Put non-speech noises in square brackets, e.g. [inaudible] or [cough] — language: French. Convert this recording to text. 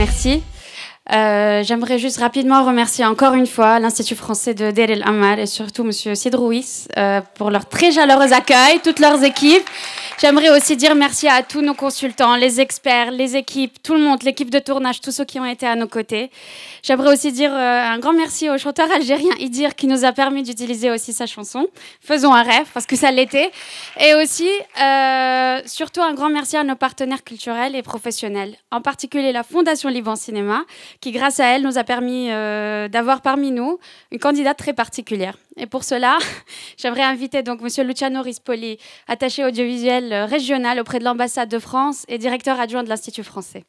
Merci. Euh, j'aimerais juste rapidement remercier encore une fois l'Institut français de Derel Amal et surtout M. Sidrouis euh, pour leur très chaleureux accueil, toutes leurs équipes. J'aimerais aussi dire merci à tous nos consultants, les experts, les équipes, tout le monde, l'équipe de tournage, tous ceux qui ont été à nos côtés. J'aimerais aussi dire euh, un grand merci au chanteur algérien Idir qui nous a permis d'utiliser aussi sa chanson. Faisons un rêve parce que ça l'était. Et aussi, euh, surtout un grand merci à nos partenaires culturels et professionnels, en particulier la Fondation Liban Cinéma qui, grâce à elle, nous a permis euh, d'avoir parmi nous une candidate très particulière. Et pour cela, [laughs] j'aimerais inviter donc Monsieur Luciano Rispoli, attaché audiovisuel euh, régional auprès de l'ambassade de France et directeur adjoint de l'Institut français.